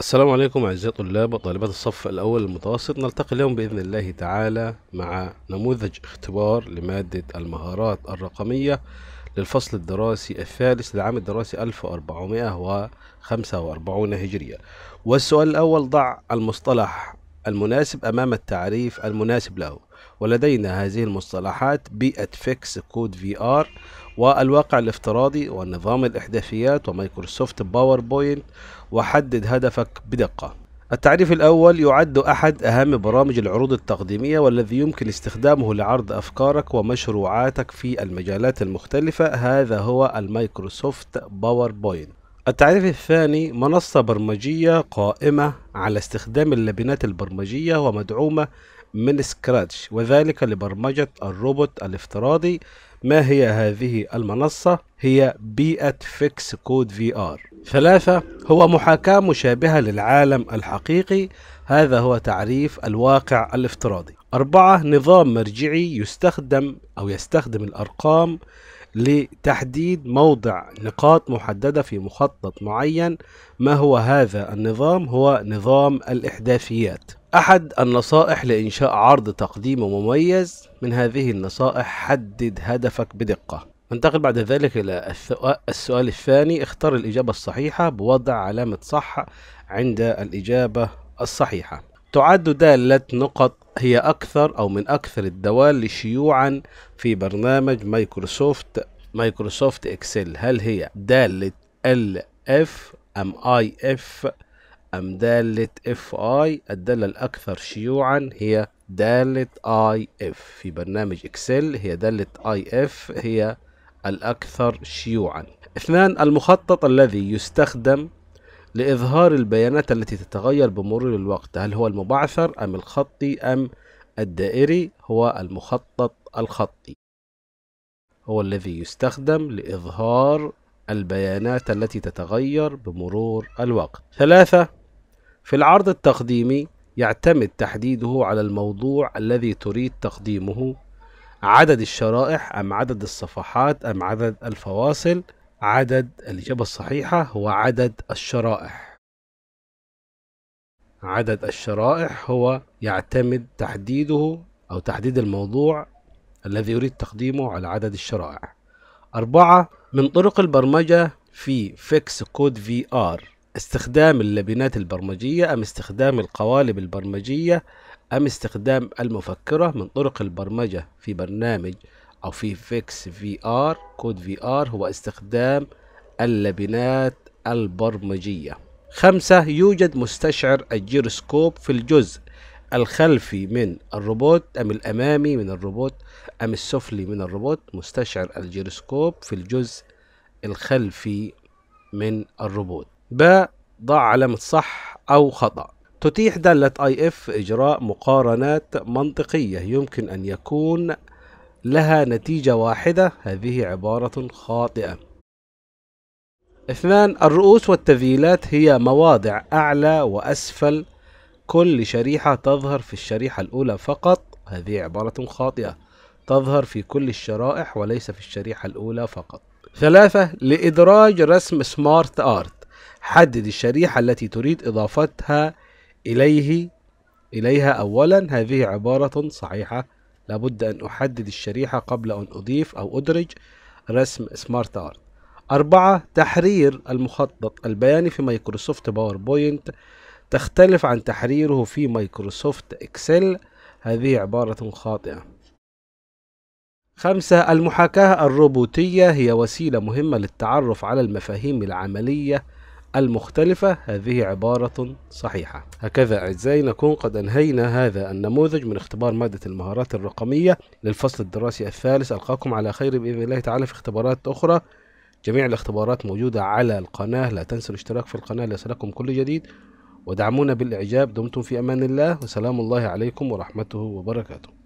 السلام عليكم أعزائي طلاب وطالبات الصف الأول المتوسط نلتقي اليوم بإذن الله تعالى مع نموذج اختبار لمادة المهارات الرقمية للفصل الدراسي الثالث للعام الدراسي 1445 هجرية والسؤال الأول ضع المصطلح المناسب أمام التعريف المناسب له ولدينا هذه المصطلحات بيئة فيكس كود في آر والواقع الافتراضي ونظام الإحداثيات ومايكروسوفت باوربوينت وحدد هدفك بدقة التعريف الأول يعد أحد أهم برامج العروض التقديمية والذي يمكن استخدامه لعرض أفكارك ومشروعاتك في المجالات المختلفة هذا هو المايكروسوفت باوربوينت التعريف الثاني منصة برمجية قائمة على استخدام اللبنات البرمجية ومدعومة من سكراتش وذلك لبرمجة الروبوت الافتراضي ما هي هذه المنصة؟ هي بيئة فيكس كود في آر ثلاثة هو محاكاة مشابهة للعالم الحقيقي هذا هو تعريف الواقع الافتراضي أربعة نظام مرجعي يستخدم أو يستخدم الأرقام لتحديد موضع نقاط محددة في مخطط معين ما هو هذا النظام هو نظام الإحداثيات أحد النصائح لإنشاء عرض تقديم مميز من هذه النصائح حدد هدفك بدقة ننتقل بعد ذلك إلى السؤال الثاني اختر الإجابة الصحيحة بوضع علامة صح عند الإجابة الصحيحة تعد دالة نقط هي أكثر أو من أكثر الدوال شيوعا في برنامج مايكروسوفت مايكروسوفت إكسل هل هي دالة ال اف ام اي اف أم دالة اف اي الدالة الأكثر شيوعا هي دالة اي اف في برنامج اكسل هي دالة اي اف هي الأكثر شيوعا اثنان المخطط الذي يستخدم لإظهار البيانات التي تتغير بمرور الوقت هل هو المبعثر أم الخطي أم الدائري هو المخطط الخطي هو الذي يستخدم لإظهار البيانات التي تتغير بمرور الوقت ثلاثة في العرض التقديمي يعتمد تحديده على الموضوع الذي تريد تقديمه عدد الشرائح أم عدد الصفحات أم عدد الفواصل عدد الإجابة الصحيحة هو عدد الشرائح عدد الشرائح هو يعتمد تحديده أو تحديد الموضوع الذي يريد تقديمه على عدد الشرائح أربعة من طرق البرمجة في فيكس كود في آر استخدام اللبنات البرمجية أم استخدام القوالب البرمجية أم استخدام المفكرة من طرق البرمجة في برنامج أو في فيكس في آر كود في آر هو استخدام اللبنات البرمجية خمسة يوجد مستشعر الجيروسكوب في الجزء الخلفي من الروبوت أم الأمامي من الروبوت أم السفلي من الروبوت مستشعر الجيروسكوب في الجزء الخلفي من الروبوت ب ضع علامة صح أو خطأ تتيح دالة اي اف إجراء مقارنات منطقية يمكن أن يكون لها نتيجة واحدة هذه عبارة خاطئة اثنان الرؤوس والتذييلات هي مواضع أعلى وأسفل كل شريحة تظهر في الشريحة الأولى فقط هذه عبارة خاطئة تظهر في كل الشرائح وليس في الشريحة الأولى فقط ثلاثة لإدراج رسم سمارت آرت حدد الشريحة التي تريد إضافتها إليه إليها أولا هذه عبارة صحيحة لابد أن أحدد الشريحة قبل أن أضيف أو أدرج رسم سمارت آرت أربعة تحرير المخطط البياني في مايكروسوفت باوربوينت تختلف عن تحريره في مايكروسوفت إكسل هذه عبارة خاطئة خمسة المحاكاة الروبوتية هي وسيلة مهمة للتعرف على المفاهيم العملية المختلفة هذه عبارة صحيحة هكذا أعزائي نكون قد أنهينا هذا النموذج من اختبار مادة المهارات الرقمية للفصل الدراسي الثالث ألقاكم على خير بإذن الله تعالى في اختبارات أخرى جميع الاختبارات موجودة على القناة لا تنسوا الاشتراك في القناة ليصلكم كل جديد ودعمونا بالإعجاب دمتم في أمان الله وسلام الله عليكم ورحمته وبركاته